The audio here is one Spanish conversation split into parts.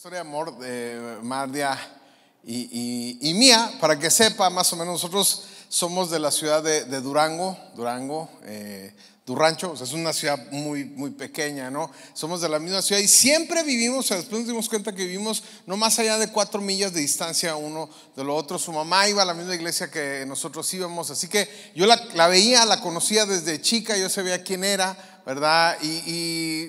Historia de amor de Mardia y, mía, para que sepa más o menos, nosotros somos de la ciudad de, de Durango, Durango, eh, es una ciudad muy, muy pequeña, ¿no? Somos de la misma ciudad y siempre vivimos, o después nos dimos cuenta que vivimos no más allá de cuatro millas de distancia uno de lo otro. Su mamá iba a la misma iglesia que nosotros íbamos, así que yo la, la veía, la conocía desde chica, yo sabía quién era ¿verdad? Y,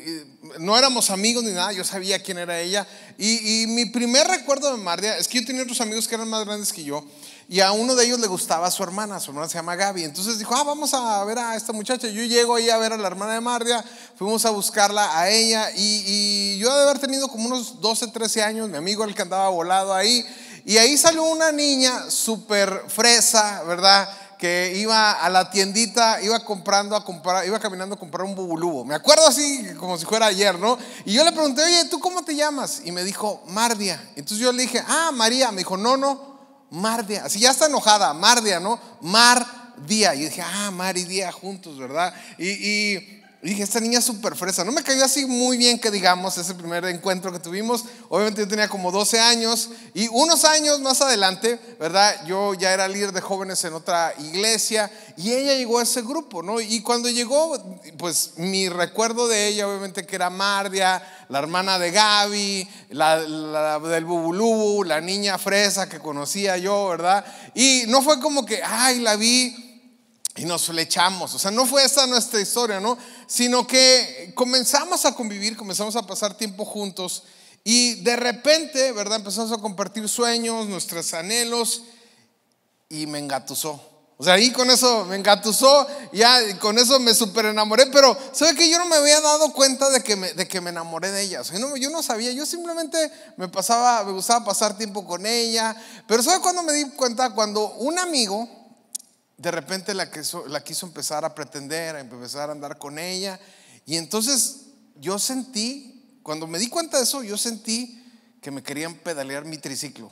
no éramos amigos ni nada, yo sabía quién era ella. Y, mi primer recuerdo de Mardia es que yo tenía otros amigos que eran más grandes que yo. Y a uno de ellos le gustaba su hermana, su hermana se llama Gaby. Entonces dijo, ah, vamos a ver a esta muchacha. Yo llego ahí a ver a la hermana de Mardia, fuimos a buscarla a ella. Y, yo de haber tenido como unos 12, 13 años, mi amigo el que andaba volado ahí. Y ahí salió una niña súper fresa, ¿verdad? que iba a la tiendita, iba comprando a comprar, iba caminando a comprar un bubulubo. Me acuerdo así como si fuera ayer, ¿no? Y yo le pregunté, oye, ¿tú cómo te llamas? Y me dijo, Mardia. Entonces yo le dije, ah, María. Me dijo, no, no, Mardia. Así ya está enojada, Mardia, ¿no? Mar día. Y dije, ah, Mar y Día juntos, ¿verdad? y dije, esta niña es súper fresa. No me cayó así muy bien que digamos ese primer encuentro que tuvimos. Obviamente yo tenía como 12 años y unos años más adelante, ¿verdad? Yo ya era líder de jóvenes en otra iglesia y ella llegó a ese grupo, ¿no? Y cuando llegó, pues mi recuerdo de ella, obviamente que era Mardia, la hermana de Gaby, la, del Bubulú, la niña fresa que conocía yo, ¿verdad? Y no fue como que, ay, la vi y nos flechamos. O sea, no fue esa nuestra historia, ¿no? Sino que comenzamos a convivir, comenzamos a pasar tiempo juntos. Y de repente, ¿verdad? Empezamos a compartir sueños, nuestros anhelos. Y me engatusó. O sea, ahí con eso me engatusó, ya con eso me super enamoré, pero ¿sabe que Yo no me había dado cuenta de que me, de que me enamoré de ella. O sea, no, yo no sabía, yo simplemente me pasaba, me gustaba pasar tiempo con ella. Pero ¿sabe cuando me di cuenta? Cuando un amigo, de repente la quiso, empezar a pretender, a empezar a andar con ella. Y entonces yo sentí, cuando me di cuenta de eso, yo sentí que me querían pedalear mi triciclo.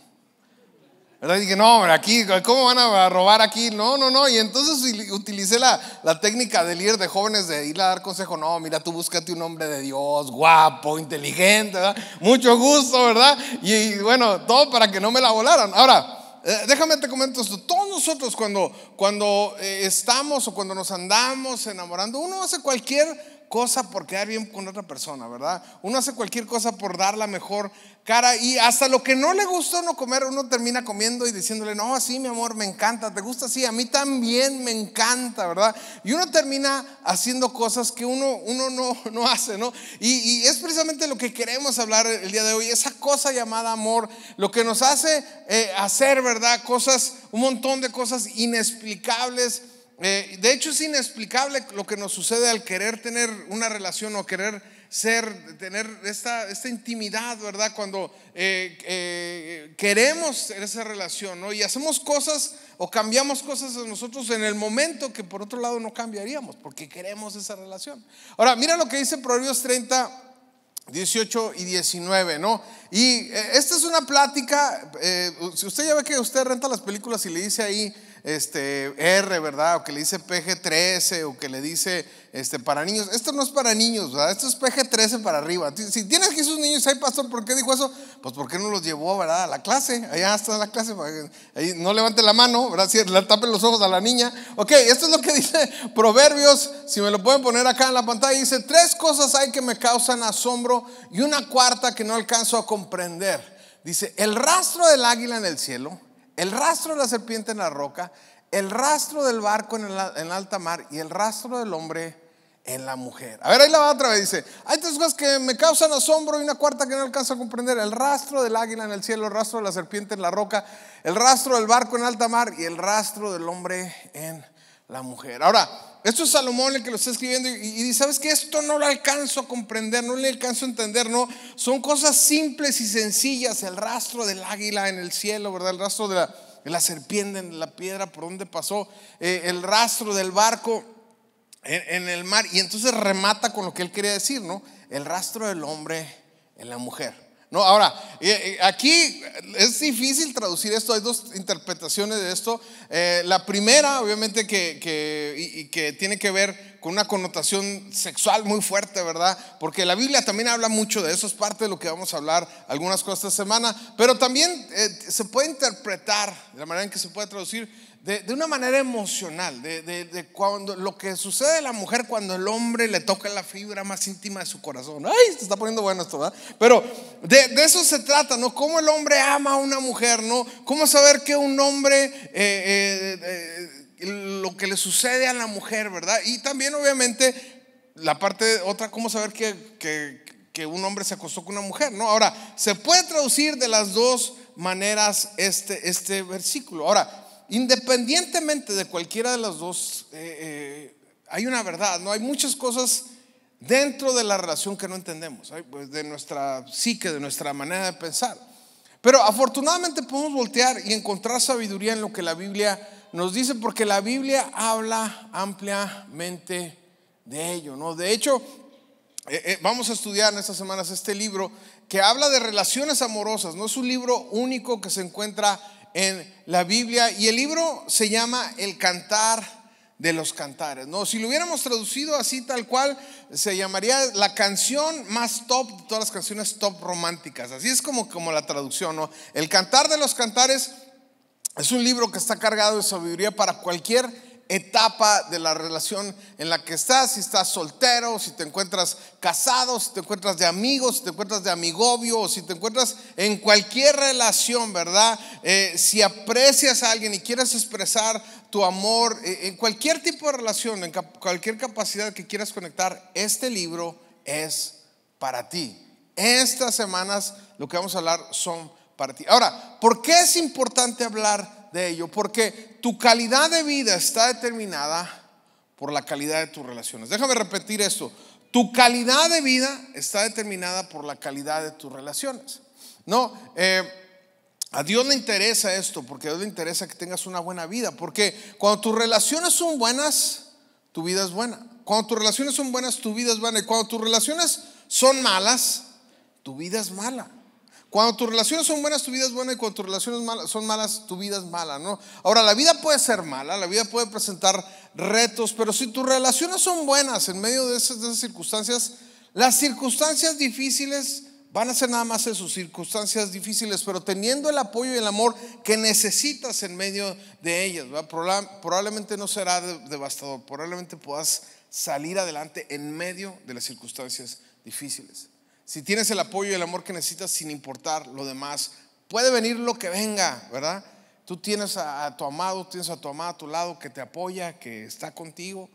¿Verdad? Y dije, no, aquí, ¿cómo van a robar aquí? No, no, no. Y entonces utilicé la, técnica del líder de jóvenes de ir a dar consejo. No, mira, tú búscate un hombre de Dios, guapo, inteligente, ¿verdad? Mucho gusto, ¿verdad? y bueno, todo para que no me la volaran. Ahora, eh, déjame te comento esto. Todos nosotros cuando, cuando eh, estamos o cuando nos andamos enamorando, uno hace cualquier cosa por quedar bien con otra persona, ¿verdad? Uno hace cualquier cosa por dar la mejor cara y hasta lo que no le gusta no comer, uno termina comiendo y diciéndole, no, sí, mi amor, me encanta, te gusta, sí, a mí también me encanta, ¿verdad? Y uno termina haciendo cosas que uno, uno no, no hace, ¿no? Y, es precisamente lo que queremos hablar el día de hoy, esa cosa llamada amor, lo que nos hace eh, hacer, ¿verdad? Cosas, un montón de cosas inexplicables eh, de hecho, es inexplicable lo que nos sucede al querer tener una relación o querer ser, tener esta, esta intimidad, ¿verdad? Cuando eh, eh, queremos esa relación, ¿no? Y hacemos cosas o cambiamos cosas nosotros en el momento que por otro lado no cambiaríamos, porque queremos esa relación. Ahora, mira lo que dice Proverbios 30, 18 y 19, ¿no? Y esta es una plática, si usted ya ve que usted renta las películas y le dice ahí, este, R, ¿verdad? O que le dice PG-13 o que le dice este, para niños. Esto no es para niños, ¿verdad? Esto es PG-13 para arriba. Si tienes aquí sus niños, hay pastor, ¿por qué dijo eso? Pues porque no los llevó, ¿verdad? A la clase. Allá está la clase. no levante la mano, ¿verdad? Si le tapen los ojos a la niña. Ok, esto es lo que dice Proverbios. Si me lo pueden poner acá en la pantalla, dice, tres cosas hay que me causan asombro y una cuarta que no alcanzo a comprender. Dice, el rastro del águila en el cielo el rastro de la serpiente en la roca, el rastro del barco en, el en alta mar y el rastro del hombre en la mujer. A ver, ahí la va otra vez. Dice, hay tres cosas que me causan asombro y una cuarta que no alcanzo a comprender. El rastro del águila en el cielo, el rastro de la serpiente en la roca, el rastro del barco en alta mar y el rastro del hombre en la mujer. Ahora, esto es Salomón el que lo está escribiendo y, ¿sabes que Esto no lo alcanzo a comprender, no le alcanzo a entender, no. Son cosas simples y sencillas, el rastro del águila en el cielo, ¿verdad? El rastro de la, serpiente en la piedra, por donde pasó, eh, el rastro del barco en, en el mar. Y entonces remata con lo que él quería decir, ¿no? El rastro del hombre en la mujer. No, ahora, eh, eh, aquí es difícil traducir esto, hay dos interpretaciones de esto. Eh, la primera, obviamente, que, que, tiene que ver con una connotación sexual muy fuerte, ¿verdad? Porque la Biblia también habla mucho de eso, es parte de lo que vamos a hablar algunas cosas esta semana, pero también se puede interpretar, de la manera en que se puede traducir, de, una manera emocional, de, cuando, lo que sucede a la mujer cuando el hombre le toca la fibra más íntima de su corazón. Ay, se está poniendo bueno esto, ¿verdad? Pero de, eso se trata, ¿no? Cómo el hombre ama a una mujer, ¿no? Cómo saber que un hombre... Eh, eh, eh, lo que le sucede a la mujer, ¿verdad? Y también obviamente la parte otra, cómo saber que, un hombre se acostó con una mujer, ¿no? Ahora, se puede traducir de las dos maneras este, este versículo. Ahora, independientemente de cualquiera de las dos, eh, eh, hay una verdad, ¿no? Hay muchas cosas dentro de la relación que no entendemos, ¿eh? pues, de nuestra psique, de nuestra manera de pensar. Pero afortunadamente podemos voltear y encontrar sabiduría en lo que la Biblia nos dice, porque la Biblia habla ampliamente de ello, ¿no? De hecho, vamos a estudiar en estas semanas este libro que habla de relaciones amorosas, no es un libro único que se encuentra en la Biblia y el libro se llama El Cantar de los Cantares. No, si lo hubiéramos traducido así tal cual, se llamaría la canción más top de todas las canciones top románticas. Así es como, como la traducción, ¿no? El Cantar de los Cantares es un libro que está cargado de sabiduría para cualquier etapa de la relación en la que estás, si estás soltero, si te encuentras casado, si te encuentras de amigos, si te encuentras de amigovio, si te encuentras en cualquier relación, ¿verdad? Eh, si aprecias a alguien y quieres expresar tu amor, eh, en cualquier tipo de relación, en cualquier capacidad que quieras conectar, este libro es para ti. Estas semanas lo que vamos a hablar son para ti. Ahora, ¿por qué es importante hablar de ello, porque tu calidad de vida está determinada por la calidad de tus relaciones. Déjame repetir esto. Tu calidad de vida está determinada por la calidad de tus relaciones. No, eh, a Dios le interesa esto, porque a Dios le interesa que tengas una buena vida, porque cuando tus relaciones son buenas, tu vida es buena. Cuando tus relaciones son buenas, tu vida es buena. Y cuando tus relaciones son malas, tu vida es mala. Cuando tus relaciones son buenas, tu vida es buena y cuando tus relaciones son malas, tu vida es mala, ¿no? Ahora, la vida puede ser mala, la vida puede presentar retos, pero si tus relaciones son buenas en medio de esas, circunstancias, las circunstancias difíciles van a ser nada más en sus circunstancias difíciles, pero teniendo el apoyo y el amor que necesitas en medio de ellas, probablemente no será devastador, probablemente puedas salir adelante en medio de las circunstancias difíciles si tienes el apoyo y el amor que necesitas sin importar lo demás, puede venir lo que venga, ¿verdad? Tú tienes a, tu amado, tienes a tu amada a tu lado que te apoya, que está contigo.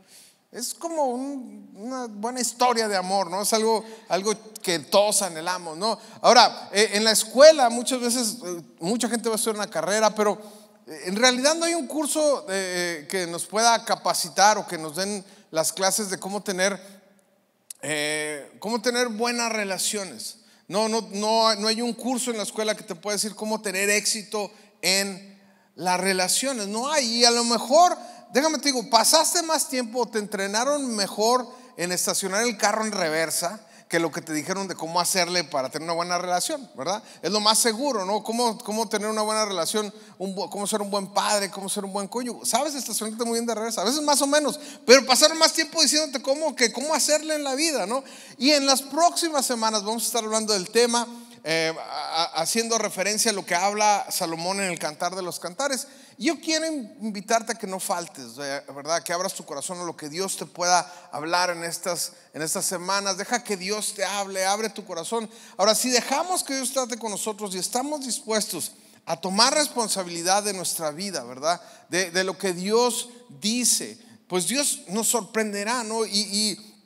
Es como una buena historia de amor, ¿no? Es algo, algo que todos anhelamos, ¿no? Ahora, e, en la escuela muchas veces, eh, mucha gente va a hacer una carrera, pero eh, en realidad no hay un curso eh, que nos pueda capacitar o que nos den las clases de cómo tener eh, cómo tener buenas relaciones. No, no, hay un curso en la escuela que te pueda decir cómo tener éxito en las relaciones. No hay. Y a lo mejor, déjame te digo, pasaste más tiempo, te entrenaron mejor en estacionar el carro en reversa que lo que te dijeron de cómo hacerle para tener una buena relación, ¿verdad? Es lo más seguro, ¿no? Cómo, cómo tener una buena relación, cómo ser un buen padre, cómo ser un buen cónyuge. Sabes estacionarte muy bien de regreso, a veces más o menos, pero pasaron más tiempo diciéndote cómo, que cómo hacerle en la vida, ¿no? Y en las próximas semanas vamos a estar hablando del tema, eh, haciendo referencia a lo que habla Salomón en el Cantar de los Cantares. Yo quiero invitarte a que no faltes, ¿verdad? Que abras tu corazón a lo que Dios te pueda hablar en estas, en estas semanas. Deja que Dios te hable, abre tu corazón. Ahora, si dejamos que Dios trate con nosotros y estamos dispuestos a tomar responsabilidad de nuestra vida, ¿verdad? De, lo que Dios dice, pues Dios nos sorprenderá, ¿no? Y, y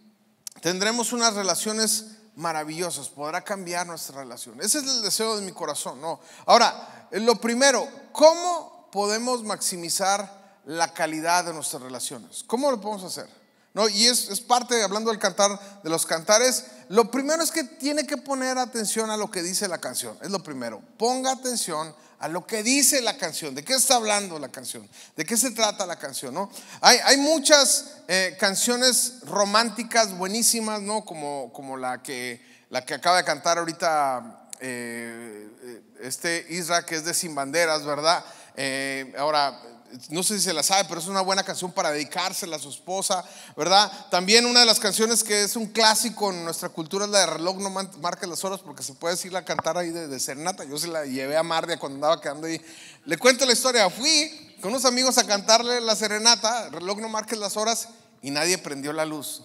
tendremos unas relaciones maravillosas, podrá cambiar nuestra relación. Ese es el deseo de mi corazón, ¿no? Ahora, lo primero, ¿cómo podemos maximizar la calidad de nuestras relaciones? ¿Cómo lo podemos hacer? ¿No? Y es, es parte, hablando del cantar de los cantares, lo primero es que tiene que poner atención a lo que dice la canción. Es lo primero. Ponga atención a lo que dice la canción, de qué está hablando la canción, de qué se trata la canción, ¿no? Hay, hay muchas eh, canciones románticas buenísimas, ¿no? Como, como la, que, la que acaba de cantar ahorita eh, eh, este Isra, que es de Sin Banderas, ¿verdad? Eh, ahora, no sé si se la sabe, pero es una buena canción para dedicársela a su esposa, ¿verdad? También una de las canciones que es un clásico en nuestra cultura es la de reloj, no marques las horas, porque se puede decir la cantar ahí de, serenata. Yo se la llevé a Mardia cuando andaba quedando ahí. Le cuento la historia, fui con unos amigos a cantarle la serenata, reloj no marques las horas, y nadie prendió la luz.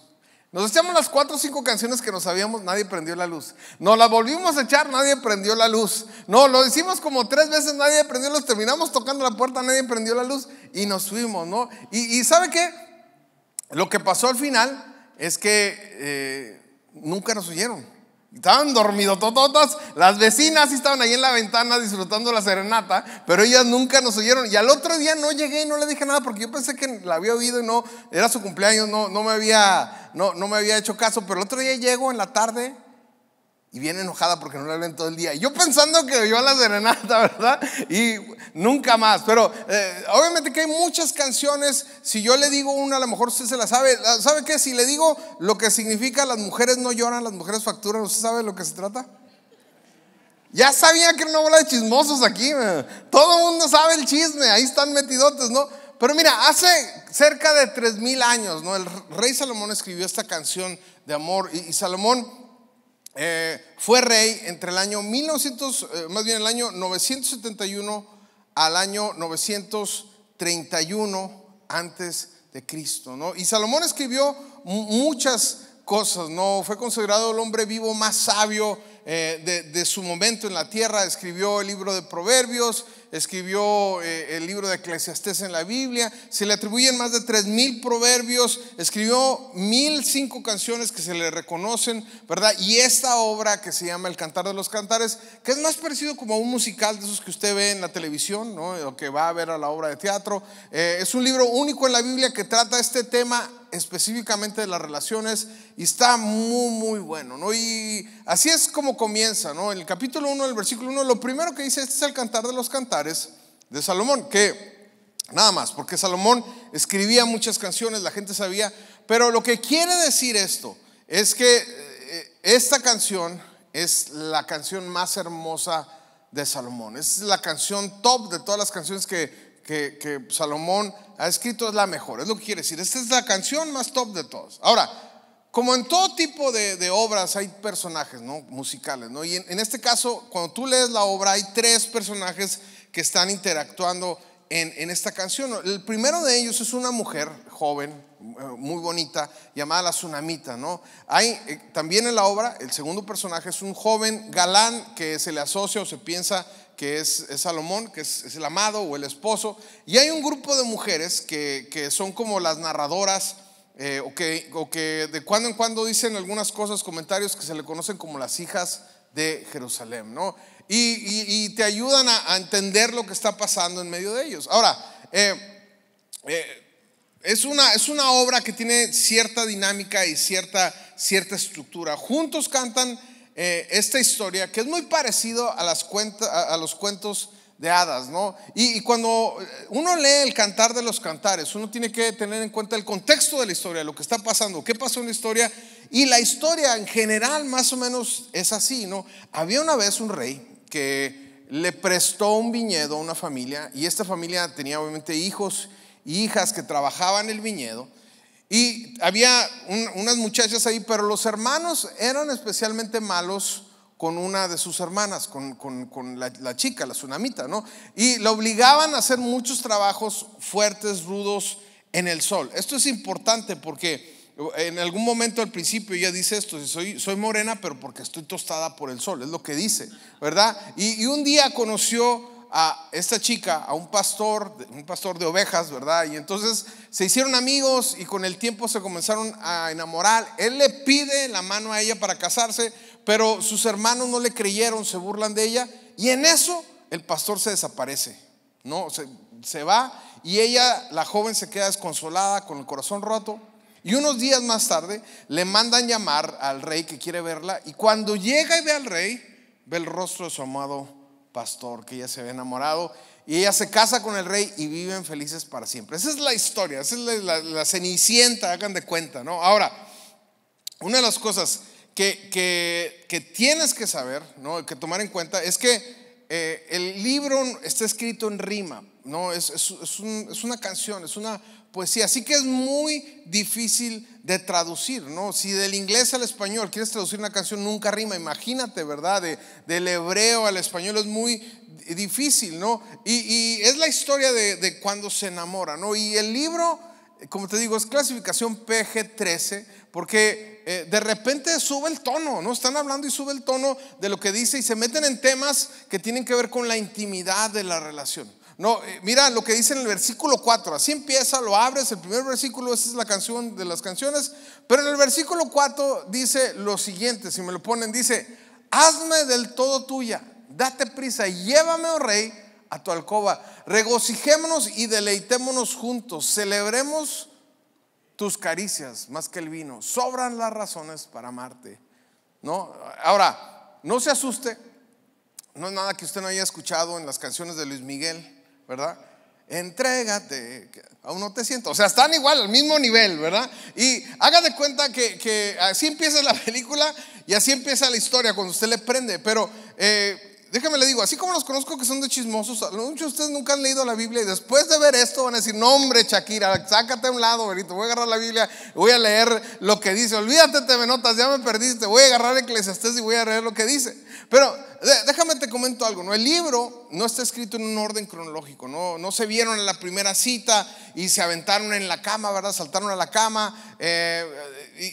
Nos echamos las cuatro o cinco canciones que no sabíamos, nadie prendió la luz. Nos la volvimos a echar, nadie prendió la luz. No, lo hicimos como tres veces, nadie prendió la luz. Terminamos tocando la puerta, nadie prendió la luz y nos fuimos, ¿no? Y, ¿sabe qué? Lo que pasó al final es que eh, nunca nos huyeron. Estaban tototas las vecinas estaban ahí en la ventana disfrutando la serenata, pero ellas nunca nos oyeron. Y al otro día no llegué y no le dije nada porque yo pensé que la había oído y no, era su cumpleaños, no, no, me, había, no, no me había hecho caso. Pero el otro día llego en la tarde y viene enojada porque no le ven todo el día. Yo pensando que yo a la serenata, ¿verdad? Y nunca más. Pero eh, obviamente que hay muchas canciones. Si yo le digo una, a lo mejor usted se la sabe. Ah, ¿Sabe qué? Si le digo lo que significa las mujeres no lloran, las mujeres facturan, ¿usted sabe de lo que se trata? Ya sabía que era una bola de chismosos aquí. Eh. Todo el mundo sabe el chisme. Ahí están metidotes, ¿no? Pero mira, hace cerca de 3.000 años, ¿no? El rey Salomón escribió esta canción de amor. y Salomón eh, fue rey entre el año 1900, eh, más bien el año 971 al año 931 antes de Cristo, Y Salomón escribió muchas cosas, ¿no? Fue considerado el hombre vivo más sabio eh, de, su momento en la tierra, escribió el libro de Proverbios, escribió eh, el libro de Eclesiastés en la Biblia, se le atribuyen más de 3.000 proverbios, escribió 1.005 canciones que se le reconocen, ¿verdad? Y esta obra que se llama El Cantar de los Cantares, que es más parecido como a un musical de esos que usted ve en la televisión, ¿no? O que va a ver a la obra de teatro, eh, es un libro único en la Biblia que trata este tema específicamente de las relaciones y está muy, muy bueno, ¿no? Y así es como comienza, ¿no? El capítulo 1, el versículo 1, lo primero que dice, este es el cantar de los cantares de Salomón, que nada más, porque Salomón escribía muchas canciones, la gente sabía, pero lo que quiere decir esto es que eh, eh, esta canción es la canción más hermosa de Salomón, es la canción top de todas las canciones que que, Salomón ha escrito es la mejor, es lo que quiere decir. Esta es la canción más top de todos. Ahora, como en todo tipo de, obras hay personajes ¿no? musicales, ¿no? y en, este caso, cuando tú lees la obra, hay tres personajes que están interactuando en, esta canción. El primero de ellos es una mujer joven, eh, muy bonita, llamada la tsunamita. ¿no? Hay, eh, también en la obra, el segundo personaje es un joven galán que se le asocia o se piensa que es, Salomón, que es, el amado o el esposo, y hay un grupo de mujeres que, son como las narradoras. Eh, o, que, que de cuando en cuando dicen algunas cosas, comentarios que se le conocen como las hijas de Jerusalén, ¿no? Y, te ayudan a, entender lo que está pasando en medio de ellos. Ahora, eh, eh, es, una, es una obra que tiene cierta dinámica y cierta, cierta estructura. Juntos cantan eh, esta historia que es muy parecido a, las cuenta, a, los cuentos de hadas, ¿no? Y, cuando eh, uno lee el cantar de los cantares, uno tiene que tener en cuenta el contexto de la historia, lo que está pasando, qué pasó en la historia. Y la historia en general más o menos es así, ¿no? Había una vez un rey que le prestó un viñedo a una familia y esta familia tenía obviamente hijos y hijas que trabajaban el viñedo. Y había unas muchachas ahí, pero los hermanos eran especialmente malos con una de sus hermanas, con, con, la, chica, la tsunamita, ¿no? Y la obligaban a hacer muchos trabajos fuertes, rudos, en el sol. Esto es importante porque en algún momento al principio ella dice esto, soy, soy morena, pero porque estoy tostada por el sol, es lo que dice, ¿verdad? Y, y un día conoció a esta chica, a un pastor, un pastor de ovejas, ¿verdad? Y entonces se hicieron amigos y con el tiempo se comenzaron a enamorar. Él le pide la mano a ella para casarse, pero sus hermanos no le creyeron, se burlan de ella. Y en eso el pastor se desaparece, ¿no? Se, va y ella, la joven, se queda desconsolada, con el corazón roto. Y unos días más tarde le mandan llamar al rey que quiere verla y cuando llega y ve al rey, ve el rostro de su amado pastor que ella se ve enamorado y ella se casa con el rey y viven felices para siempre. Esa es la historia, esa es la, cenicienta, hagan de cuenta, ¿no? Ahora, una de las cosas que, que, tienes que saber, ¿no? Que tomar en cuenta es que eh, el libro está escrito en rima, ¿no? Es, es, es una canción, es una pues sí, así que es muy difícil de traducir, ¿no? Si del inglés al español quieres traducir una canción, nunca rima, imagínate, ¿verdad? del hebreo al español es muy difícil, ¿no? Y, es la historia de, cuando se enamora, ¿no? Y el libro, como te digo, es clasificación PG-13, porque eh, de repente sube el tono, ¿no? Están hablando y sube el tono de lo que dice y se meten en temas que tienen que ver con la intimidad de la relación. No, eh, mira lo que dice en el versículo 4. Así empieza, lo abres, el primer versículo, esa es la canción de las canciones. Pero en el versículo 4 dice lo siguiente, si me lo ponen, dice, hazme del todo tuya, date prisa, y llévame, oh rey, a tu alcoba. Regocijémonos y deleitémonos juntos, celebremos tus caricias más que el vino. Sobran las razones para amarte. ¿No? Ahora, no se asuste, no es nada que usted no haya escuchado en las canciones de Luis Miguel ¿verdad? Entrégate, aún no te siento. O sea, están igual, al mismo nivel, ¿verdad? Y haga cuenta que, así empieza la película y así empieza la historia cuando usted le prende. Pero eh, déjame le digo, así como los conozco que son de chismosos, muchos de ustedes nunca han leído la Biblia y después de ver esto van a decir, no hombre Shakira, sácate a un lado, verito, voy a agarrar la Biblia, voy a leer lo que dice, olvídate, te me notas, ya me perdiste, voy a agarrar Eclesiastes y voy a leer lo que dice. Pero déjame te comento algo, ¿no? El libro no está escrito en un orden cronológico, ¿no? No se vieron en la primera cita y se aventaron en la cama, ¿verdad? Saltaron a la cama. Eh,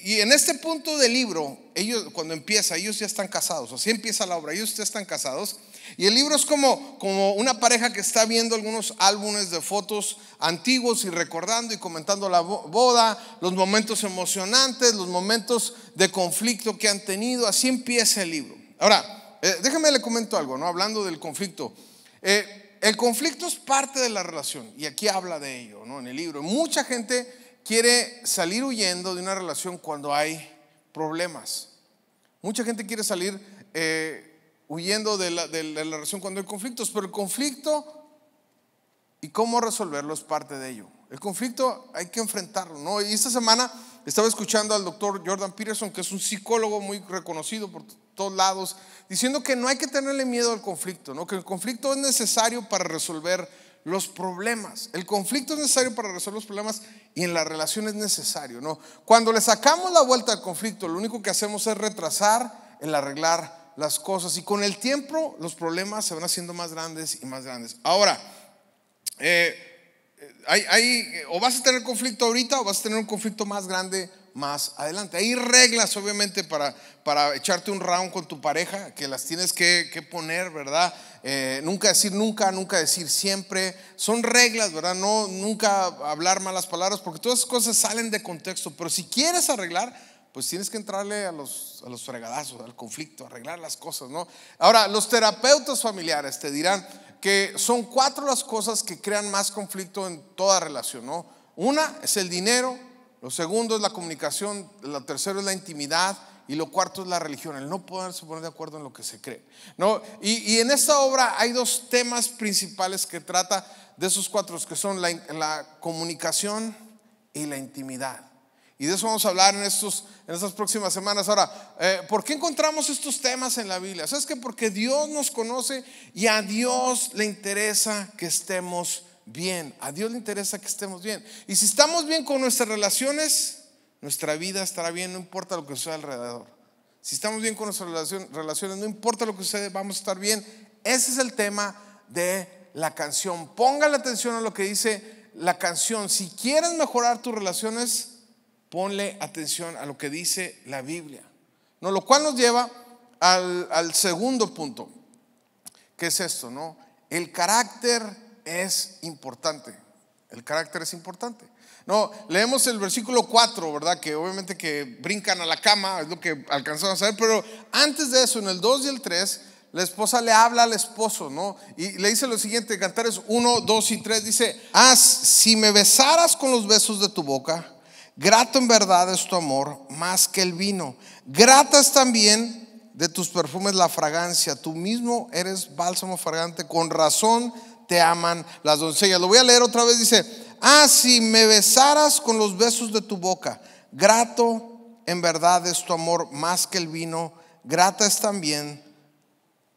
y, en este punto del libro, ellos, cuando empieza, ellos ya están casados, así empieza la obra, ellos ya están casados. Y el libro es como, como una pareja que está viendo algunos álbumes de fotos antiguos y recordando y comentando la boda, los momentos emocionantes, los momentos de conflicto que han tenido. Así empieza el libro. Ahora, eh, déjame le comento algo, ¿no? Hablando del conflicto. Eh, el conflicto es parte de la relación y aquí habla de ello, En el libro. Mucha gente quiere salir huyendo de una relación cuando hay problemas. Mucha gente quiere salir eh, huyendo de la, relación cuando hay conflictos, pero el conflicto y cómo resolverlo es parte de ello. El conflicto hay que enfrentarlo, ¿no? Y esta semana estaba escuchando al doctor Jordan Peterson, que es un psicólogo muy reconocido por todos lados, diciendo que no hay que tenerle miedo al conflicto, ¿no? que el conflicto es necesario para resolver los problemas. El conflicto es necesario para resolver los problemas y en la relación es necesario. ¿no? Cuando le sacamos la vuelta al conflicto, lo único que hacemos es retrasar el arreglar las cosas y con el tiempo los problemas se van haciendo más grandes y más grandes. Ahora, eh, hay, o vas a tener conflicto ahorita o vas a tener un conflicto más grande más adelante. Hay reglas, obviamente, para, para echarte un round con tu pareja, que las tienes que, poner, ¿verdad? Eh, nunca decir nunca, nunca decir siempre. Son reglas, ¿verdad? No, nunca hablar malas palabras, porque todas esas cosas salen de contexto. Pero si quieres arreglar, pues tienes que entrarle a los, a los fregadazos, al conflicto, arreglar las cosas, ¿no? Ahora, los terapeutas familiares te dirán que son cuatro las cosas que crean más conflicto en toda relación, ¿no? Una es el dinero, lo segundo es la comunicación, lo tercero es la intimidad, y lo cuarto es la religión, el no poderse poner de acuerdo en lo que se cree. ¿no? Y, en esta obra hay dos temas principales que trata de esos cuatro, que son la comunicación y la intimidad. Y de eso vamos a hablar en, estos, en estas próximas semanas. Ahora, eh, ¿por qué encontramos estos temas en la Biblia? ¿Sabes que Porque Dios nos conoce y a Dios le interesa que estemos bien. A Dios le interesa que estemos bien. Y si estamos bien con nuestras relaciones, nuestra vida estará bien, no importa lo que suceda alrededor. Si estamos bien con nuestras relaciones, no importa lo que suceda, vamos a estar bien. Ese es el tema de la canción. Póngale atención a lo que dice la canción. Si quieres mejorar tus relaciones, Ponle atención a lo que dice la Biblia. No, lo cual nos lleva al, segundo punto, que es esto, ¿no? El carácter es importante. El carácter es importante. No, leemos el versículo 4, ¿verdad? Que obviamente que brincan a la cama, es lo que Alcanzamos a saber, pero antes de eso, en el 2 y el 3, la esposa le habla al esposo, ¿no? Y le dice lo siguiente, Cantares 1, 2 y 3, dice, haz, si me besaras con los besos de tu boca, Grato en verdad es tu amor más que el vino. es también de tus perfumes la fragancia. Tú mismo eres bálsamo fragante. Con razón te aman las doncellas. Lo voy a leer otra vez. Dice, ah, si me besaras con los besos de tu boca. Grato en verdad es tu amor más que el vino. Grata es también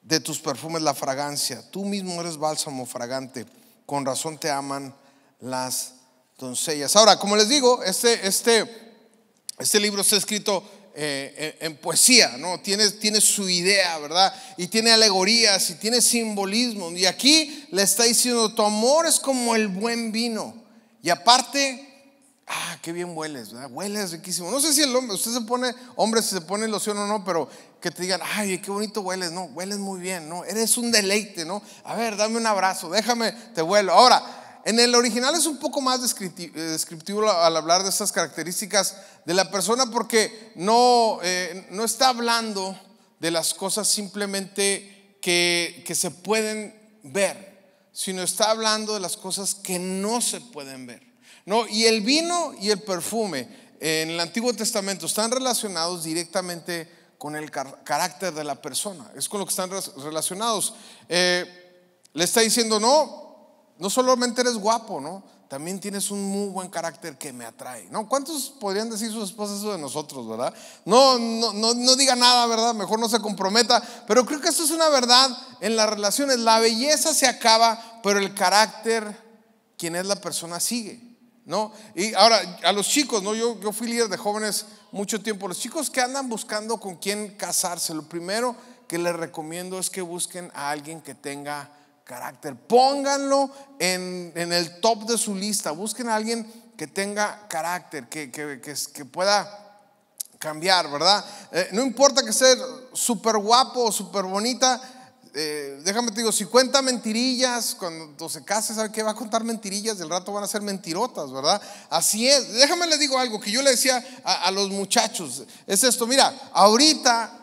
de tus perfumes la fragancia. Tú mismo eres bálsamo fragante. Con razón te aman las doncellas. Ahora, como les digo, este, este, este libro está escrito eh, en, poesía, ¿no? Tiene, tiene su idea, ¿verdad? Y tiene alegorías y tiene simbolismo. Y aquí le está diciendo, tu amor es como el buen vino. Y aparte, ah, qué bien hueles, ¿verdad? Hueles riquísimo. No sé si el hombre, usted se pone, hombre, si se pone loción o no, pero que te digan, ay, qué bonito hueles, no, hueles muy bien, no, eres un deleite, ¿no? A ver, dame un abrazo, déjame, te vuelo. Ahora, en el original es un poco más eh, descriptivo al hablar de estas características de la persona porque no, eh, no está hablando de las cosas simplemente que, se pueden ver, sino está hablando de las cosas que no se pueden ver. No, y el vino y el perfume en el Antiguo Testamento están relacionados directamente con el carácter de la persona, es con lo que están relacionados. Eh, le está diciendo, no, no solamente eres guapo, ¿no? También tienes un muy buen carácter que me atrae, ¿no? ¿Cuántos podrían decir sus esposas eso de nosotros, verdad? No, no, no, diga nada, ¿verdad? Mejor no se comprometa. Pero creo que esto es una verdad en las relaciones. La belleza se acaba, pero el carácter, quien es la persona, sigue, ¿no? Y ahora, a los chicos, ¿no? Yo, yo fui líder de jóvenes mucho tiempo. Los chicos que andan buscando con quién casarse, lo primero que les recomiendo es que busquen a alguien que tenga carácter. Pónganlo en, el top de su lista. Busquen a alguien que tenga carácter, que, que, pueda cambiar, ¿verdad? Eh, no importa que sea súper guapo o súper bonita. Eh, déjame te digo, si cuenta mentirillas, cuando se case, ¿sabe qué? Va a contar mentirillas, del rato van a ser mentirotas, ¿verdad? Así es. Déjame le digo algo que yo le decía a, los muchachos. Es esto, mira, ahorita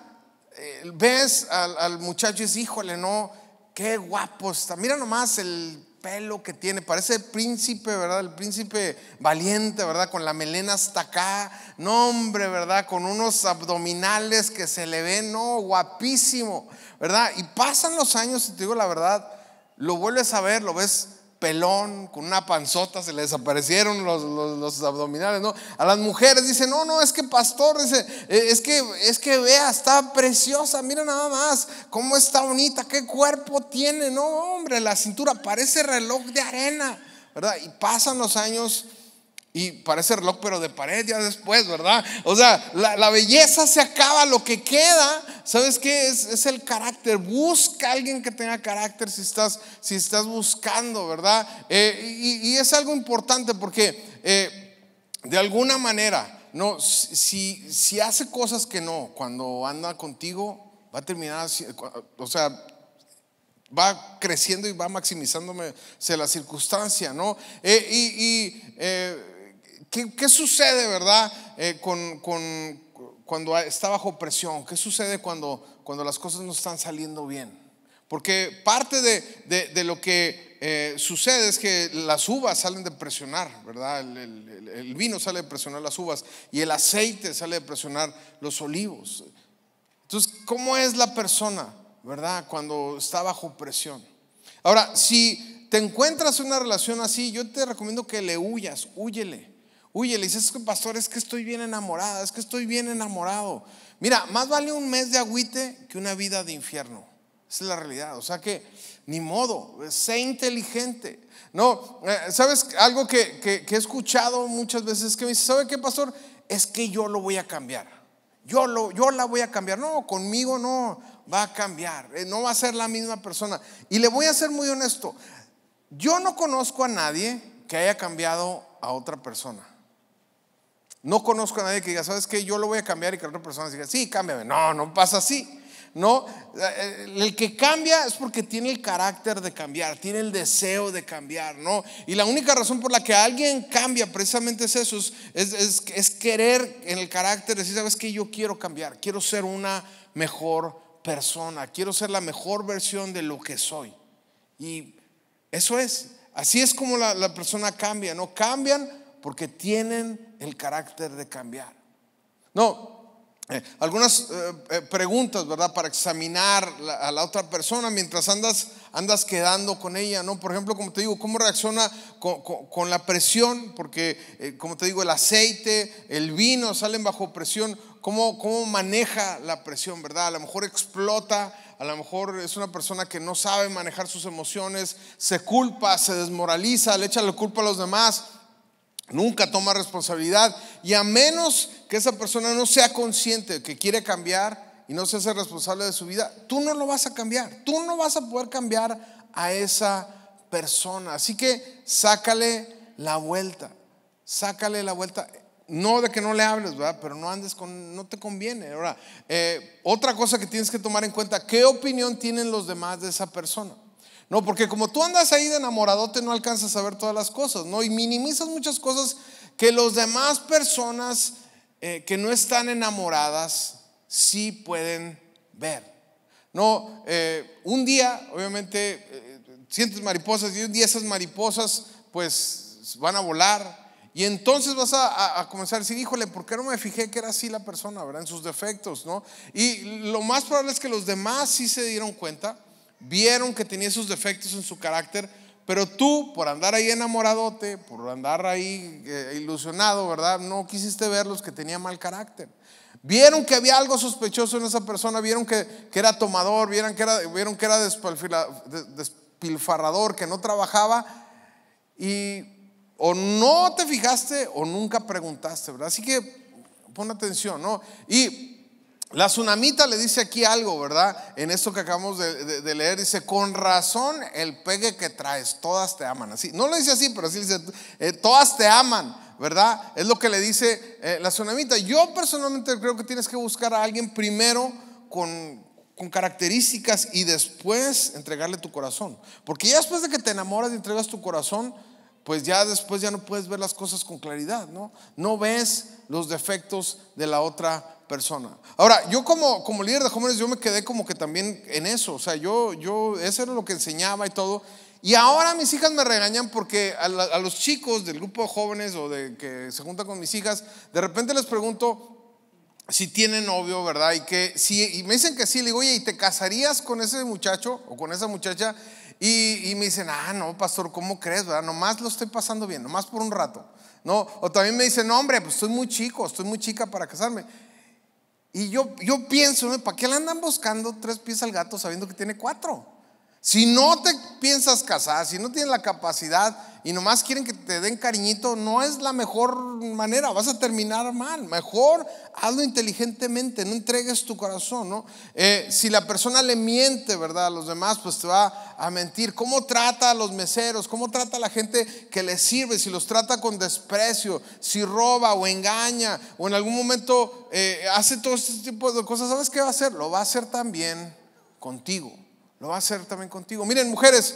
eh, ves al, al, muchacho y dices, híjole, no, Qué guapo está. Mira nomás el pelo que tiene. Parece príncipe, ¿verdad? El príncipe valiente, ¿verdad? Con la melena hasta acá. No, hombre, ¿verdad? Con unos abdominales que se le ven, no, guapísimo, ¿verdad? Y pasan los años, y te digo la verdad, lo vuelves a ver, lo ves pelón, con una panzota, se le desaparecieron los, abdominales, ¿no? A las mujeres dicen, no, no, es que pastor, dice, e, es que, es que vea, está preciosa, mira nada más, cómo está bonita, qué cuerpo tiene, no, hombre, la cintura parece reloj de arena, ¿verdad? Y pasan los años y parece reloj, pero de pared ya después, ¿verdad? O sea, la, belleza se acaba, lo que queda, ¿sabes qué? Es, el carácter. Busca a alguien que tenga carácter si estás, si estás buscando, ¿verdad? Eh, y, es algo importante porque eh, de alguna manera, no, si, si hace cosas que no, cuando anda contigo, va a terminar, eh, o sea, va creciendo y va maximizándose la circunstancia, ¿no? y, ¿Qué, sucede, verdad, eh, con, con, cuando está bajo presión? ¿Qué sucede cuando, cuando las cosas no están saliendo bien? Porque parte de, de, lo que eh, sucede es que las uvas salen de presionar, ¿verdad? El, el, vino sale de presionar las uvas y el aceite sale de presionar los olivos. Entonces, ¿cómo es la persona, verdad, cuando está bajo presión? Ahora, si te encuentras en una relación así, yo te recomiendo que le huyas, huyele oye le dices, pastor, es que estoy bien enamorada, es que estoy bien enamorado. Mira, más vale un mes de agüite que una vida de infierno. Esa es la realidad. O sea que, ni modo, sé inteligente. No, eh, ¿sabes algo que, he escuchado muchas veces que me dice, ¿sabe qué, pastor? Es que yo lo voy a cambiar. Yo, lo, yo la voy a cambiar. No, conmigo no va a cambiar. Eh, no va a ser la misma persona. Y le voy a ser muy honesto. Yo no conozco a nadie que haya cambiado a otra persona. No conozco a nadie que diga, ¿sabes qué? Yo lo voy a cambiar y que otra persona diga, sí, cámbiame. No, no pasa así. No, eh, el que cambia es porque tiene el carácter de cambiar, tiene el deseo de cambiar, ¿no? Y la única razón por la que alguien cambia precisamente es eso, es, querer en el carácter, decir, ¿sabes qué? Yo quiero cambiar, quiero ser una mejor persona, quiero ser la mejor versión de lo que soy. Y eso es, así es como la, la persona cambia, ¿no? Cambian porque tienen el carácter de cambiar. No, eh, algunas eh, eh, preguntas, ¿verdad? Para examinar a la otra persona mientras andas, andas quedando con ella, ¿no? Por ejemplo, como te digo, ¿cómo reacciona con, la presión? Porque, como te digo, el aceite, el vino salen bajo presión. ¿Cómo, ¿Cómo maneja la presión, verdad? A lo mejor explota, a lo mejor es una persona que no sabe manejar sus emociones, se culpa, se desmoraliza, le echa la culpa a los demás. Nunca toma responsabilidad. Y a menos que esa persona no sea consciente de que quiere cambiar y no se hace responsable de su vida, tú no lo vas a cambiar. Tú no vas a poder cambiar a esa persona. Así que sácale la vuelta. Sácale la vuelta. No de que no le hables, ¿verdad? Pero no andes con, no te conviene. Ahora, eh, otra cosa que tienes que tomar en cuenta, ¿qué opinión tienen los demás de esa persona? No, porque como tú andas ahí de enamorado te no alcanzas a ver todas las cosas, ¿no? Y minimizas muchas cosas que los demás personas eh, que no están enamoradas sí pueden ver. No, eh, un día, obviamente, eh, sientes mariposas y un día esas mariposas pues van a volar. Y entonces vas a, comenzar a decir, híjole, ¿por no me fijé que era así la persona, verdad? En sus defectos, ¿no? Y lo más probable es que los demás sí se dieron cuenta vieron que tenía esos defectos en su carácter, pero tú, por andar ahí enamoradote, por andar ahí eh, ilusionado, ¿verdad? No quisiste verlos que tenía mal carácter. Vieron que había algo sospechoso en esa persona, vieron que, era tomador, vieron que era, vieron que era despilfarrador, que no trabajaba y o no te fijaste o nunca preguntaste, ¿verdad? Así que pon atención, ¿no? Y la tsunamita le dice aquí algo, ¿verdad? En esto que acabamos de, leer, dice, con razón el pegue que traes, todas te aman. Así, no lo dice así, pero así dice, eh, todas te aman, ¿verdad? Es lo que le dice eh, la tsunamita. Yo personalmente creo que tienes que buscar a alguien primero con, con características y después entregarle tu corazón. Porque ya después de que te enamoras y entregas tu corazón, pues ya después ya no puedes ver las cosas con claridad, ¿no? No ves los defectos de la otra persona persona. Ahora, yo como, como líder de jóvenes, yo me quedé como que también en eso, o sea, yo, yo, eso era lo que enseñaba y todo. Y ahora mis hijas me regañan porque a, los chicos del grupo de jóvenes o de que se juntan con mis hijas, de repente les pregunto si tienen novio, ¿verdad? Y que sí y me dicen que sí, le digo, oye, ¿y te casarías con ese muchacho o con esa muchacha? Y, me dicen, ah, no, pastor, ¿cómo crees, verdad? Nomás lo estoy pasando bien, nomás por un rato. No, o también me dicen, no, hombre, pues estoy muy chico, estoy muy chica para casarme. Y yo, yo pienso, ¿para qué le andan buscando tres pies al gato sabiendo que tiene cuatro? Si no te piensas casar, si no tienes la capacidad y nomás quieren que te den cariñito, no es la mejor manera, vas a terminar mal. Mejor hazlo inteligentemente, no entregues tu corazón, eh, si la persona le miente, ¿verdad? A los demás, pues te va a mentir. ¿Cómo trata a los meseros? ¿Cómo trata a la gente que le sirve? Si los trata con desprecio, si roba o engaña o en algún momento eh, hace todo este tipo de cosas, ¿sabes qué va a hacer? Lo va a hacer también contigo. Lo va a hacer también contigo. Miren, mujeres,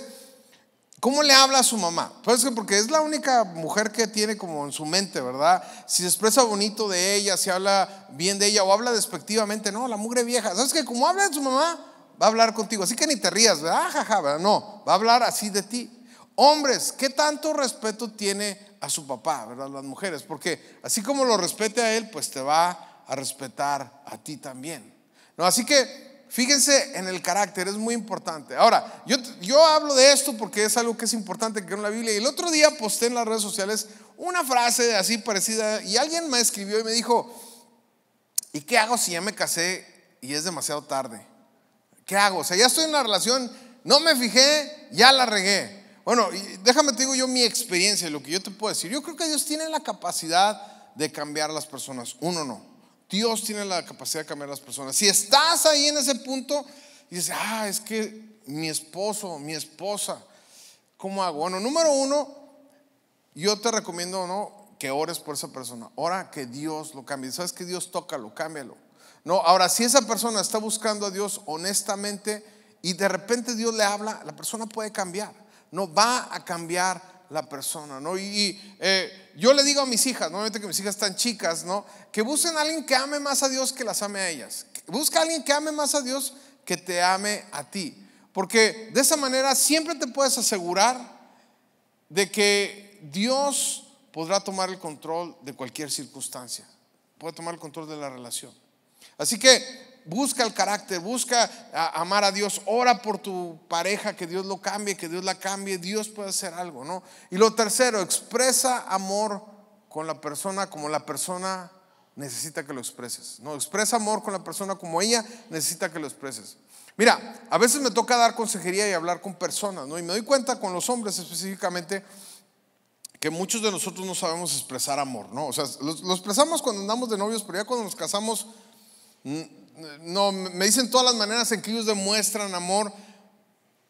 ¿cómo le habla a su mamá? Pues que porque es la única mujer que tiene como en su mente, ¿verdad? Si se expresa bonito de ella, si habla bien de ella o habla despectivamente, no, la mugre vieja. ¿Sabes que Como habla de su mamá, va a hablar contigo. Así que ni te rías, ¿verdad? Ah, jaja, ¿verdad? No, va a hablar así de ti. Hombres, ¿qué tanto respeto tiene a su papá, ¿verdad? Las mujeres, porque así como lo respete a él, pues te va a respetar a ti también. No, así que Fíjense en el carácter, es muy importante. Ahora, yo, hablo de esto porque es algo que es importante que en la Biblia. Y el otro día posté en las redes sociales una frase así parecida y alguien me escribió y me dijo, ¿y qué hago si ya me casé y es demasiado tarde? ¿Qué hago? O sea, ya estoy en una relación, no me fijé, ya la regué. Bueno, déjame te digo yo mi experiencia, lo que yo te puedo decir. Yo creo que Dios tiene la capacidad de cambiar las personas. Uno no. Dios tiene la capacidad de cambiar las personas. Si estás ahí en ese punto y dices, ah, es que mi esposo, mi esposa, ¿cómo hago? Bueno, número uno, yo te recomiendo, ¿no? Que ores por esa persona. Ora que Dios lo cambie. Sabes que Dios toca, lo cámbialo. No, ahora, si esa persona está buscando a Dios honestamente y de repente Dios le habla, la persona puede cambiar. No va a cambiar la persona, ¿no? Y, eh, yo le digo a mis hijas, normalmente que mis hijas están chicas, ¿no? Que busquen a alguien que ame más a Dios que las ame a ellas. Busca a alguien que ame más a Dios que te ame a ti. Porque de esa manera siempre te puedes asegurar de que Dios podrá tomar el control de cualquier circunstancia. Puede tomar el control de la relación. Así que busca el carácter, busca amar a Dios, ora por tu pareja, que Dios lo cambie, que Dios la cambie, Dios puede hacer algo, ¿no? Y lo tercero, expresa amor con la persona como la persona necesita que lo expreses. No, expresa amor con la persona como ella necesita que lo expreses. Mira, a veces me toca dar consejería y hablar con personas, ¿no? Y me doy cuenta con los hombres específicamente que muchos de nosotros no sabemos expresar amor, ¿no? O sea, lo, lo expresamos cuando andamos de novios, pero ya cuando nos casamos mm, no, me dicen todas las maneras en que ellos demuestran amor,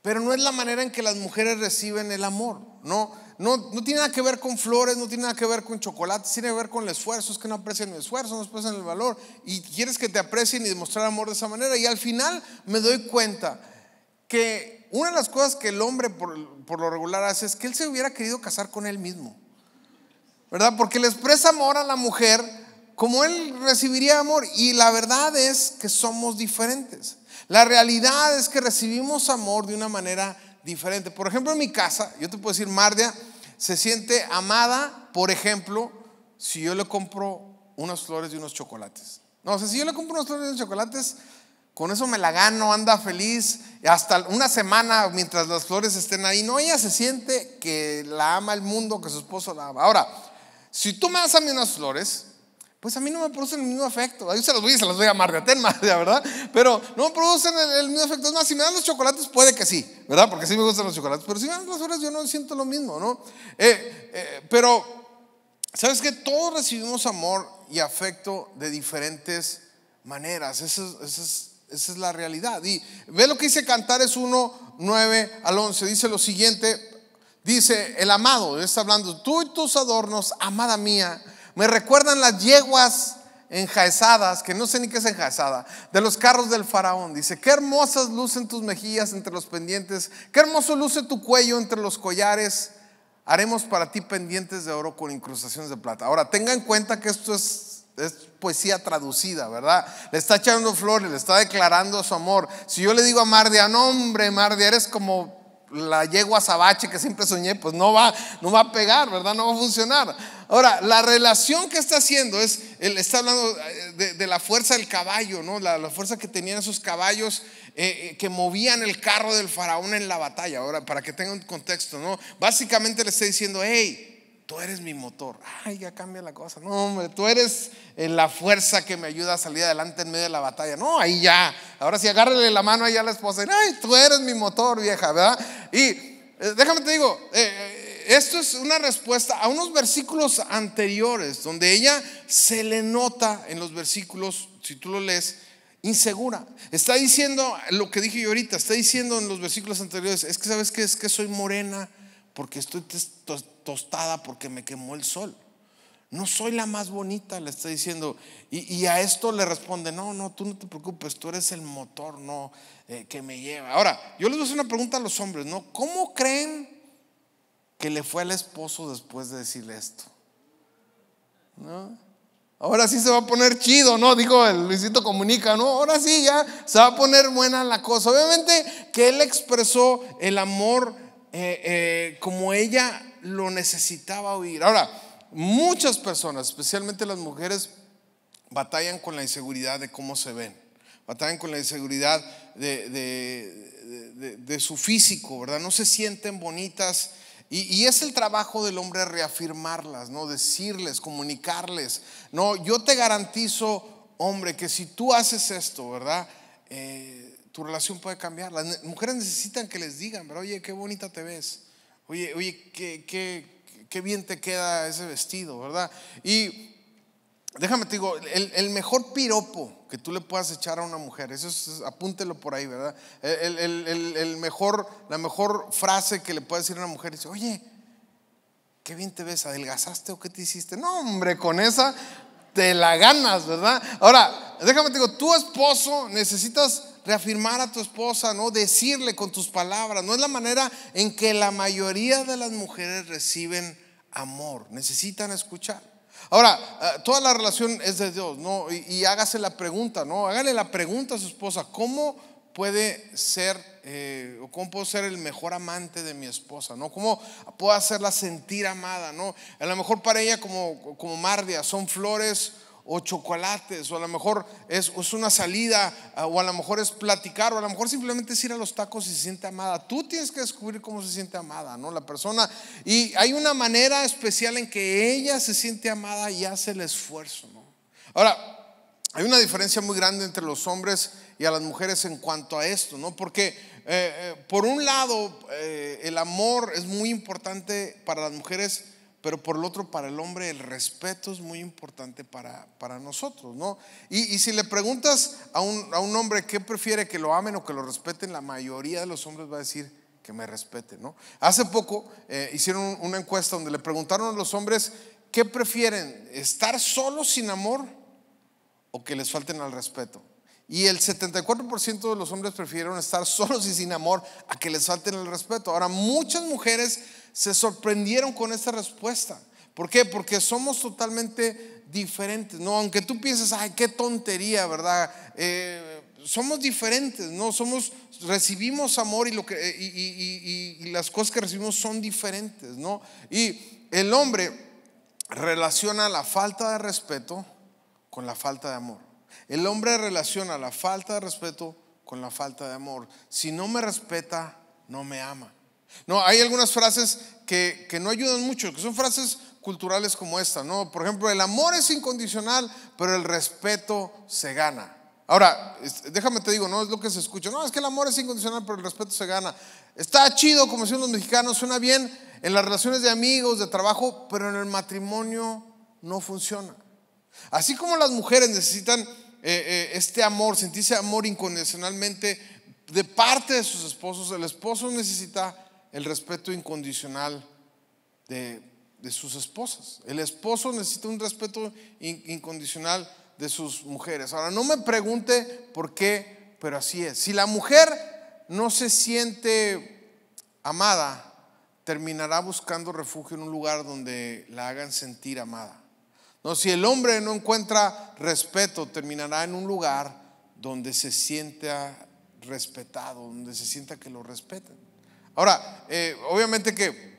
pero no es la manera en que las mujeres reciben el amor, ¿no? No, no tiene nada que ver con flores, no tiene nada que ver con chocolate, tiene que ver con el esfuerzo, es que no aprecian el esfuerzo, no aprecian el valor, y quieres que te aprecien y demostrar amor de esa manera, y al final me doy cuenta que una de las cosas que el hombre por, por lo regular hace es que él se hubiera querido casar con él mismo, ¿verdad? Porque le expresa amor a la mujer, como Él recibiría amor. Y la verdad es que somos diferentes. La realidad es que recibimos amor de una manera diferente. Por ejemplo, en mi casa, yo te puedo decir, Mardia se siente amada, por ejemplo, si yo le compro unas flores y unos chocolates. No, o sea, si yo le compro unas flores y unos chocolates, con eso me la gano, anda feliz, hasta una semana mientras las flores estén ahí. No, ella se siente que la ama el mundo, que su esposo la ama. Ahora, si tú me das a mí unas flores pues a mí no me producen el mismo afecto. Yo se los voy y se los voy a de ¿verdad? Pero no me producen el, mismo afecto. Es más, si me dan los chocolates, puede que sí, ¿verdad? Porque sí me gustan los chocolates. Pero si me dan las horas, yo no siento lo mismo, ¿no? Eh, eh, pero, ¿sabes que Todos recibimos amor y afecto de diferentes maneras. esa es la realidad. Y ve lo que dice Cantares 1, 9 al 11. Dice lo siguiente. Dice, el amado, está hablando, tú y tus adornos, amada mía, me recuerdan las yeguas enjaezadas, que no sé ni qué es enjaezada, de los carros del faraón. Dice, qué hermosas lucen tus mejillas entre los pendientes, qué hermoso luce tu cuello entre los collares. Haremos para ti pendientes de oro con incrustaciones de plata. Ahora, tenga en cuenta que esto es, poesía traducida, ¿verdad? Le está echando flores, le está declarando su amor. Si yo le digo a Mardia, no hombre, Mardia, eres como la yegua sabache que siempre soñé, pues no va, no va a pegar, ¿verdad? No va a funcionar. Ahora, la relación que está haciendo es, él está hablando eh, de, la fuerza del caballo, ¿no? La, fuerza que tenían esos caballos eh, eh, que movían el carro del faraón en la batalla. Ahora, para que tengan un contexto, ¿no? Básicamente le está diciendo, hey, tú eres mi motor. Ay, ya cambia la cosa. No, hombre, tú eres eh, la fuerza que me ayuda a salir adelante en medio de la batalla. No, ahí ya. Ahora sí, agárrele la mano ahí a la esposa. Ay, tú eres mi motor, vieja, ¿verdad? Y eh, déjame te digo, eh, esto es una respuesta a unos versículos anteriores, donde ella se le nota en los versículos, si tú lo lees, insegura. Está diciendo lo que dije yo ahorita, está diciendo en los versículos anteriores, es que sabes que es que soy morena porque estoy tostada, porque me quemó el sol. No soy la más bonita, le está diciendo. Y, a esto le responde, no, no, tú no te preocupes, tú eres el motor no eh, que me lleva. Ahora, yo les voy una pregunta a los hombres, ¿no? ¿Cómo creen que le fue al esposo después de decirle esto? ¿No? Ahora sí se va a poner chido, ¿no? Dijo el Luisito Comunica, ¿no? Ahora sí ya se va a poner buena la cosa. Obviamente que él expresó el amor eh, eh, como ella lo necesitaba oír. Ahora, muchas personas, especialmente las mujeres, batallan con la inseguridad de cómo se ven, batallan con la inseguridad de, su físico, ¿verdad? No se sienten bonitas. Y, es el trabajo del hombre reafirmarlas, ¿no? Decirles, comunicarles. No, yo te garantizo, hombre, que si tú haces esto, ¿verdad? Eh, tu relación puede cambiar. Las mujeres necesitan que les digan, pero oye, qué bonita te ves. Oye, oye, qué, bien te queda ese vestido, ¿verdad? Y déjame te digo, el, mejor piropo que tú le puedas echar a una mujer, eso apúntelo por ahí, ¿verdad? El, mejor, la mejor frase que le puedes decir a una mujer es, oye, qué bien te ves, adelgazaste o qué te hiciste. No, hombre, con esa te la ganas, ¿verdad? Ahora, déjame te digo, tu esposo necesitas reafirmar a tu esposa, ¿no? Decirle con tus palabras. No es la manera en que la mayoría de las mujeres reciben amor. Necesitan escuchar. Ahora, eh, toda la relación es de Dios, ¿no? Y, hágase la pregunta, ¿no? Hágale la pregunta a su esposa, ¿cómo puede ser eh, o cómo puedo ser el mejor amante de mi esposa, ¿no? ¿Cómo puedo hacerla sentir amada, ¿no? A lo mejor para ella como, como Mardia son flores o chocolates, o a lo mejor es, una salida, eh, o a lo mejor es platicar, o a lo mejor simplemente es ir a los tacos y se siente amada. Tú tienes que descubrir cómo se siente amada, ¿no? La persona. Y hay una manera especial en que ella se siente amada y hace el esfuerzo, ¿no? Ahora, hay una diferencia muy grande entre los hombres y a las mujeres en cuanto a esto, ¿no? Porque eh, eh, por un lado, el amor es muy importante para las mujeres pero por lo otro, para el hombre, el respeto es muy importante para, para nosotros, ¿no? Y, y, si le preguntas a un, a un hombre qué prefiere, que lo amen o que lo respeten, la mayoría de los hombres va a decir que me respeten, ¿no? Hace poco eh, hicieron una encuesta donde le preguntaron a los hombres qué prefieren, estar solos sin amor o que les falten al respeto. Y el 74% de los hombres prefirieron estar solos y sin amor a que les falten el respeto. Ahora, muchas mujeres se sorprendieron con esta respuesta. ¿Por qué? Porque somos totalmente diferentes, ¿no? Aunque tú pienses, ay, qué tontería, ¿verdad? Eh, somos diferentes, ¿no? Somos, recibimos amor y, lo que, y, y las cosas que recibimos son diferentes, ¿no? Y el hombre relaciona la falta de respeto con la falta de amor. El hombre relaciona la falta de respeto con la falta de amor. Si no me respeta, no me ama. No, hay algunas frases que, no ayudan mucho, que son frases culturales como esta, ¿no? Por ejemplo, el amor es incondicional, pero el respeto se gana. Ahora, déjame te digo, no es lo que se escucha, no, es que el amor es incondicional, pero el respeto se gana. Está chido, como decimos los mexicanos, suena bien en las relaciones de amigos, de trabajo, pero en el matrimonio no funciona. Así como las mujeres necesitan eh, eh, este amor, sentirse amor incondicionalmente de parte de sus esposos, el esposo necesita el respeto incondicional de, sus esposas. El esposo necesita un respeto incondicional de sus mujeres. Ahora, no me pregunte por qué, pero así es. Si la mujer no se siente amada, terminará buscando refugio en un lugar donde la hagan sentir amada. No, si el hombre no encuentra respeto, terminará en un lugar donde se sienta respetado, donde se sienta que lo respeten. Ahora, eh, obviamente que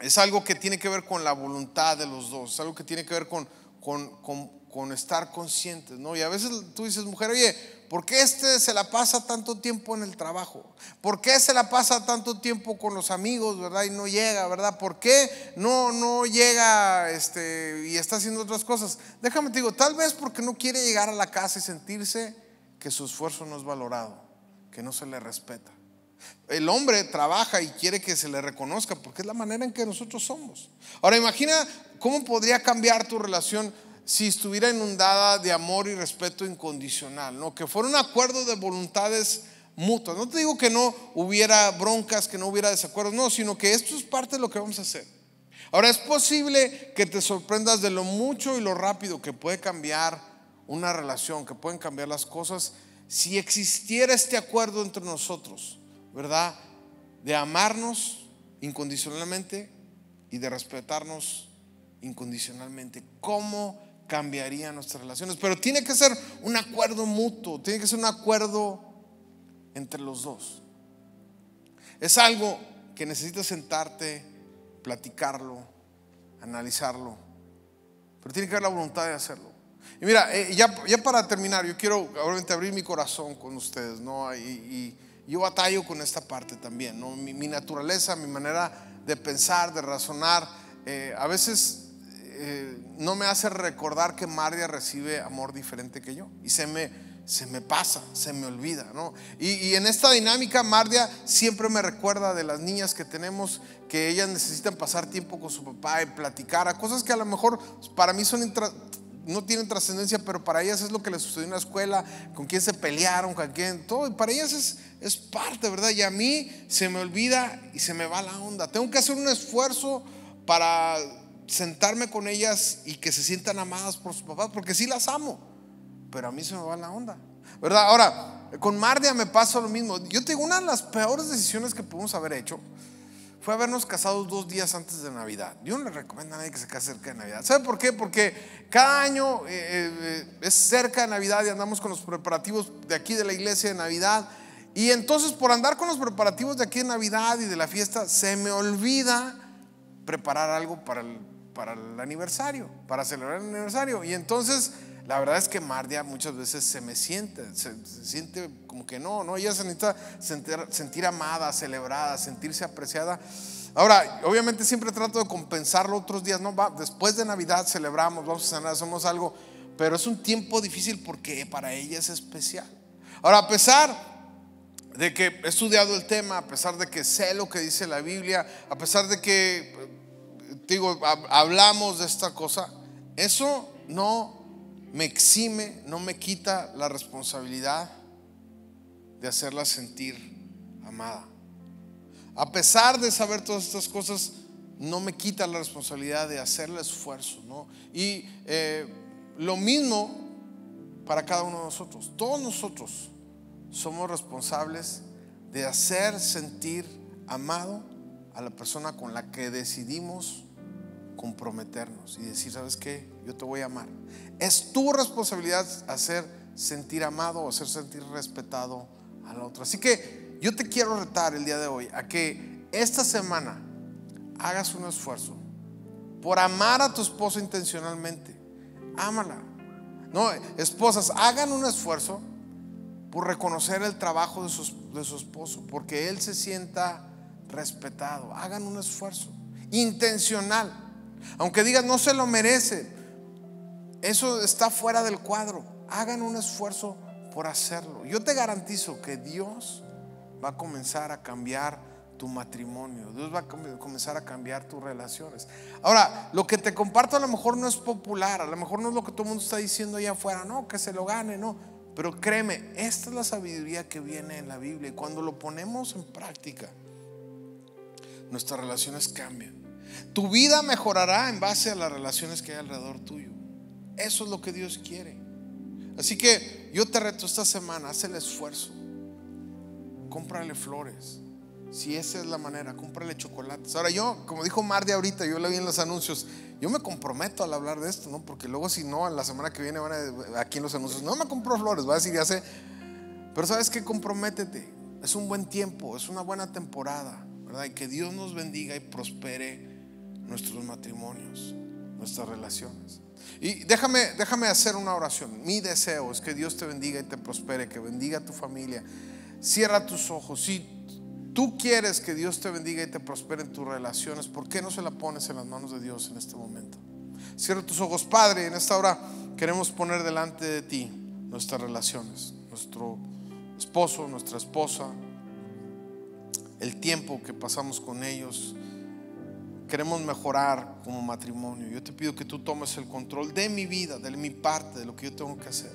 es algo que tiene que ver con la voluntad de los dos, es algo que tiene que ver con, con, estar conscientes, ¿no? Y a veces tú dices, mujer, oye, ¿por qué este se la pasa tanto tiempo en el trabajo? ¿Por qué se la pasa tanto tiempo con los amigos, verdad? Y no llega, ¿verdad? ¿Por qué no, no llega este, y está haciendo otras cosas? Déjame te digo, tal vez porque no quiere llegar a la casa y sentirse que su esfuerzo no es valorado, que no se le respeta. El hombre trabaja y quiere que se le reconozca porque es la manera en que nosotros somos. Ahora imagina cómo podría cambiar tu relación si estuviera inundada de amor y respeto incondicional, ¿no? Que fuera un acuerdo de voluntades mutuas. No te digo que no hubiera broncas, que no hubiera desacuerdos, no, sino que esto es parte de lo que vamos a hacer. Ahora es posible que te sorprendas de lo mucho y lo rápido que puede cambiar una relación, que pueden cambiar las cosas si existiera este acuerdo entre nosotros ¿verdad? De amarnos incondicionalmente y de respetarnos incondicionalmente. ¿Cómo cambiarían nuestras relaciones? Pero tiene que ser un acuerdo mutuo, tiene que ser un acuerdo entre los dos. Es algo que necesitas sentarte, platicarlo, analizarlo, pero tiene que haber la voluntad de hacerlo. Y mira, eh, ya, ya, para terminar, yo quiero obviamente abrir mi corazón con ustedes, ¿no? y yo batallo con esta parte también, ¿no? mi, naturaleza, mi manera de pensar, de razonar, eh, a veces eh, no me hace recordar que Mardia recibe amor diferente que yo. Y se me, se me pasa, se me olvida, ¿no? Y, en esta dinámica, Mardia siempre me recuerda de las niñas que tenemos, que ellas necesitan pasar tiempo con su papá y platicar a cosas que a lo mejor pues, para mí son no tienen trascendencia, pero para ellas es lo que les sucedió en la escuela, con quién se pelearon, con quién, todo. Y para ellas es, parte, ¿verdad? Y a mí se me olvida y se me va la onda. Tengo que hacer un esfuerzo para sentarme con ellas y que se sientan amadas por sus papás, porque sí las amo, pero a mí se me va la onda, ¿verdad? Ahora, con Mardia me pasa lo mismo. Yo tengo una de las peores decisiones que podemos haber hecho fue habernos casado dos días antes de Navidad. Yo no le recomiendo a nadie que se case cerca de Navidad. ¿Sabe por qué? Porque cada año eh, eh, es cerca de Navidad y andamos con los preparativos de aquí de la iglesia de Navidad. Y entonces por andar con los preparativos de aquí de Navidad y de la fiesta, se me olvida preparar algo para para el aniversario, para celebrar el aniversario. Y entonces la verdad es que Mardia muchas veces se me siente, se, siente como que no, no, ella se necesita sentir, sentir, amada, celebrada, sentirse apreciada. Ahora, obviamente siempre trato de compensarlo otros días, no, va, después de Navidad celebramos, vamos a cenar, hacemos algo, pero es un tiempo difícil porque para ella es especial. Ahora, a pesar de que he estudiado el tema, a pesar de que sé lo que dice la Biblia, a pesar de que, eh, digo, hablamos de esta cosa, eso no me exime, no me quita la responsabilidad de hacerla sentir amada. A pesar de saber todas estas cosas, no me quita la responsabilidad de hacerle esfuerzo. Y eh, lo mismo para cada uno de nosotros. Todos nosotros somos responsables de hacer sentir amado a la persona con la que decidimos comprometernos y decir, ¿sabes qué? Yo te voy a amar. Es tu responsabilidad hacer sentir amado o hacer sentir respetado al otro. Así que yo te quiero retar el día de hoy a que esta semana hagas un esfuerzo por amar a tu esposo intencionalmente. Ámala. No, esposas, hagan un esfuerzo por reconocer el trabajo de su, de su esposo, porque él se sienta respetado. Hagan un esfuerzo intencional. Aunque digas, no se lo merece, eso está fuera del cuadro. Hagan un esfuerzo por hacerlo. Yo te garantizo que Dios va a comenzar a cambiar tu matrimonio, Dios va a comenzar a cambiar tus relaciones. Ahora, lo que te comparto a lo mejor no es popular, a lo mejor no es lo que todo el mundo está diciendo allá afuera, no, que se lo gane, no. Pero créeme, esta es la sabiduría que viene en la Biblia y cuando lo ponemos en práctica, nuestras relaciones cambian. Tu vida mejorará en base a las relaciones que hay alrededor tuyo. Eso es lo que Dios quiere. Así que yo te reto esta semana, haz el esfuerzo. Cómprale flores. Si esa es la manera, cómprale chocolates. Ahora yo, como dijo Mardi ahorita, yo le vi en los anuncios, yo me comprometo al hablar de esto, ¿no? Porque luego si no, la semana que viene van a, aquí en los anuncios, no me compró flores, va a decir, ya sé. Pero sabes que comprométete. Es un buen tiempo, es una buena temporada, ¿verdad? Y que Dios nos bendiga y prospere nuestros matrimonios, nuestras relaciones. Y déjame, déjame hacer una oración. Mi deseo es que Dios te bendiga y te prospere, que bendiga a tu familia. Cierra tus ojos. Si tú quieres que Dios te bendiga y te prospere en tus relaciones, ¿por qué no se la pones en las manos de Dios en este momento? Cierra tus ojos, Padre. En esta hora queremos poner delante de ti nuestras relaciones, nuestro esposo, nuestra esposa, el tiempo que pasamos con ellos, queremos mejorar como matrimonio. Yo te pido que tú tomes el control de mi vida, de mi parte, de lo que yo tengo que hacer.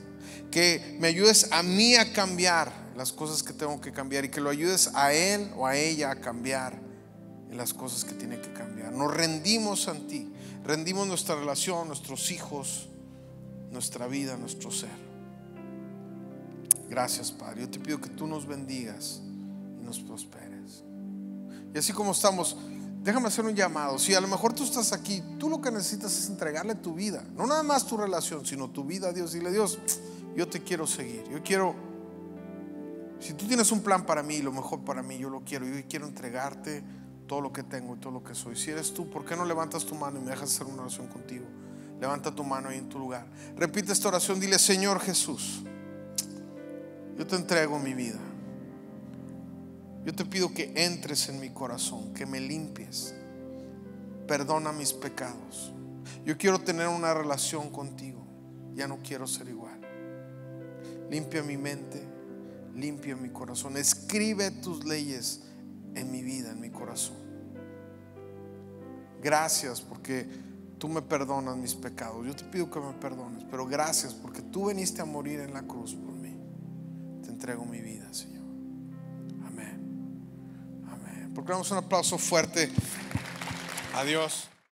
Que me ayudes a mí a cambiar las cosas que tengo que cambiar y que lo ayudes a él o a ella a cambiar las cosas que tiene que cambiar. Nos rendimos A ti, rendimos nuestra relación, nuestros hijos, nuestra vida, nuestro ser. Gracias, Padre. Yo te pido que tú nos bendigas y nos prosperes. Y así como estamos, déjame hacer un llamado. Si a lo mejor tú estás aquí, tú lo que necesitas es entregarle tu vida. No nada más tu relación, sino tu vida a Dios. Dile, Dios, yo te quiero seguir. Yo quiero, si tú tienes un plan para mí, lo mejor para mí, yo lo quiero. Yo quiero entregarte todo lo que tengo y todo lo que soy. Si eres tú, ¿por qué no levantas tu mano y me dejas hacer una oración contigo? Levanta tu mano ahí en tu lugar. Repite esta oración. Dile, Señor Jesús, yo te entrego mi vida. Yo te pido que entres en mi corazón, que me limpies. Perdona mis pecados. Yo quiero tener una relación contigo. Ya no quiero ser igual. Limpia mi mente, limpia mi corazón. Escribe tus leyes en mi vida, en mi corazón. Gracias porque tú me perdonas mis pecados. Yo te pido que me perdones, pero gracias porque tú viniste a morir en la cruz por mí. Te entrego mi vida, Señor. Porque un aplauso fuerte Adiós.